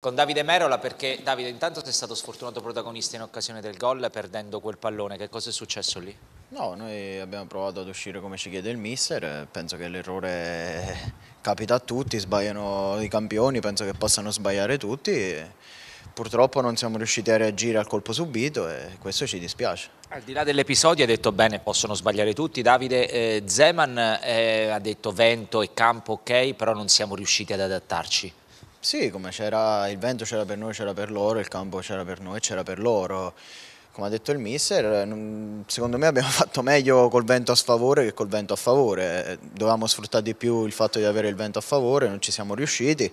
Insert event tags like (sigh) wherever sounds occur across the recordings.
Con Davide Merola perché Davide intanto sei stato sfortunato protagonista in occasione del gol perdendo quel pallone, che cosa è successo lì? No, noi abbiamo provato ad uscire come ci chiede il mister, penso che l'errore capita a tutti, sbagliano i campioni, penso che possano sbagliare tutti, purtroppo non siamo riusciti a reagire al colpo subito e questo ci dispiace. Al di là dell'episodio hai detto bene, possono sbagliare tutti, Davide eh, Zeman eh, ha detto vento e campo ok, però non siamo riusciti ad adattarci. Sì, come c'era il vento c'era per noi, c'era per loro, il campo c'era per noi, c'era per loro. Come ha detto il mister, mm, secondo me abbiamo (laughs) fatto meglio col vento a sfavore che col vento a favore. Dovevamo sfruttare di più il fatto di avere il vento a favore, non ci siamo riusciti.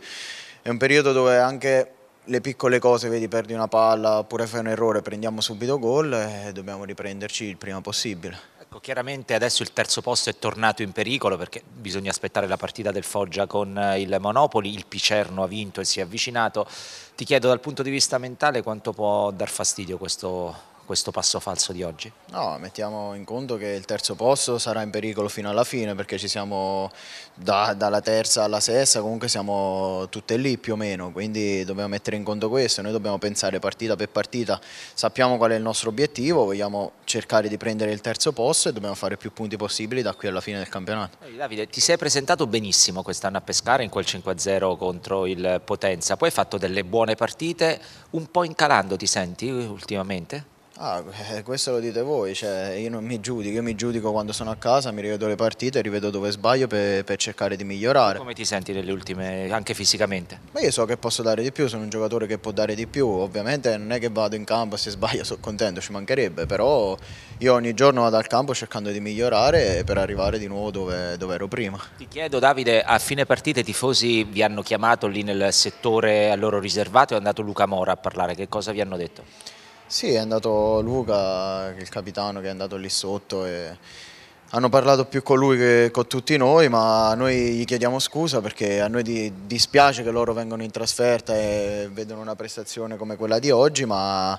È un periodo dove anche le piccole cose, vedi, perdi una palla oppure fai un errore, prendiamo subito gol e dobbiamo riprenderci il prima possibile. Ecco, chiaramente adesso il terzo posto è tornato in pericolo perché bisogna aspettare la partita del Foggia con eh, il Monopoli, il Picerno ha vinto e si è avvicinato. Ti chiedo dal punto di vista mentale quanto può dar fastidio questo questo passo falso di oggi? No, mettiamo in conto che il terzo posto sarà in pericolo fino alla fine perché ci siamo da, dalla terza alla sesta, comunque siamo tutte lì più o meno, quindi dobbiamo mettere in conto questo, noi dobbiamo pensare partita per partita, sappiamo qual è il nostro obiettivo, vogliamo cercare di prendere il terzo posto e dobbiamo fare più punti possibili da qui alla fine del campionato. Davide, ti sei presentato benissimo quest'anno a Pescara in quel 5-0 contro il Potenza, poi hai fatto delle buone partite, un po' incalando ti senti ultimamente? Ah, eh, questo lo dite voi, cioè, io non mi giudico, io mi giudico quando sono a casa, mi rivedo le partite, rivedo dove sbaglio per, per cercare di migliorare. Come ti senti nelle ultime, anche fisicamente? Ma io so che posso dare di più, sono un giocatore che può dare di più, ovviamente non è che vado in campo e se sbaglio sono contento, ci mancherebbe, però io ogni giorno vado al campo cercando di migliorare per arrivare di nuovo dove, dove ero prima. Ti chiedo Davide, a fine partita i tifosi vi hanno chiamato lì nel settore a loro riservato, è andato Luca Mora a parlare, che cosa vi hanno detto? Sì, è andato Luca, il capitano che è andato lì sotto e hanno parlato più con lui che con tutti noi, ma noi gli chiediamo scusa perché a noi dispiace che loro vengano in trasferta e vedono una prestazione come quella di oggi, ma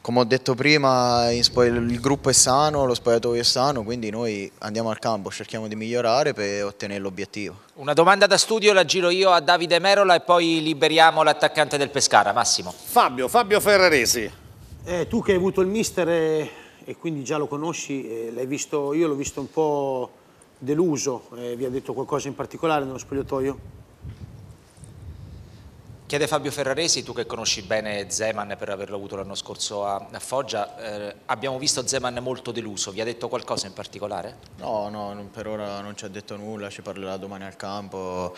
come ho detto prima il gruppo è sano, lo spogliatoio è sano, quindi noi andiamo al campo, cerchiamo di migliorare per ottenere l'obiettivo. Una domanda da studio la giro io a Davide Merola e poi liberiamo l'attaccante del Pescara, Massimo. Fabio, Fabio Ferraresi. Eh, tu che hai avuto il mister e, eh, e quindi già lo conosci, eh, l'hai visto, io l'ho visto un po' deluso, eh, vi ha detto qualcosa in particolare nello spogliatoio? Chiede Fabio Ferraresi, tu che conosci bene Zeman per averlo avuto l'anno scorso a, a Foggia, eh, abbiamo visto Zeman molto deluso, vi ha detto qualcosa in particolare? No, no, non, per ora non ci ha detto nulla, ci parlerà domani al campo,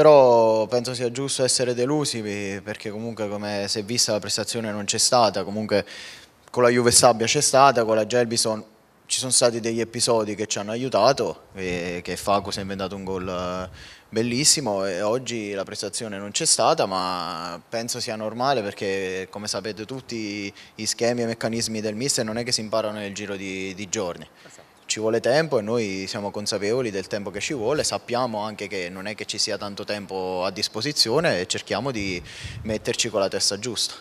però penso sia giusto essere delusi eh, perché comunque come si è vista la prestazione non c'è stata, comunque con la Juve Sabbia c'è stata, con la Gelbison ci sono stati degli episodi che ci hanno aiutato, eh, che Faco si è inventato un gol eh, bellissimo e oggi la prestazione non c'è stata, ma penso sia normale perché come sapete tutti gli schemi e i meccanismi del mister non è che si imparano nel giro di, di giorni. Esatto ci vuole tempo e noi siamo consapevoli del tempo che ci vuole, sappiamo anche che non è che ci sia tanto tempo a disposizione e cerchiamo di metterci con la testa giusta.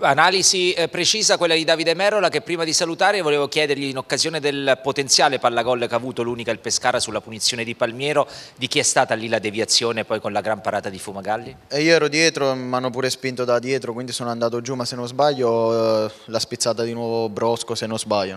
Analisi eh, precisa quella di Davide Merola che prima di salutare volevo chiedergli in occasione del potenziale pallagol che ha avuto l'unica il Pescara sulla punizione di Palmiero di chi è stata lì la deviazione poi con la gran parata di Fumagalli? E io ero dietro, mi hanno pure spinto da dietro quindi sono andato giù ma se non sbaglio eh, l'ha spizzata di nuovo Brosco se non sbaglio.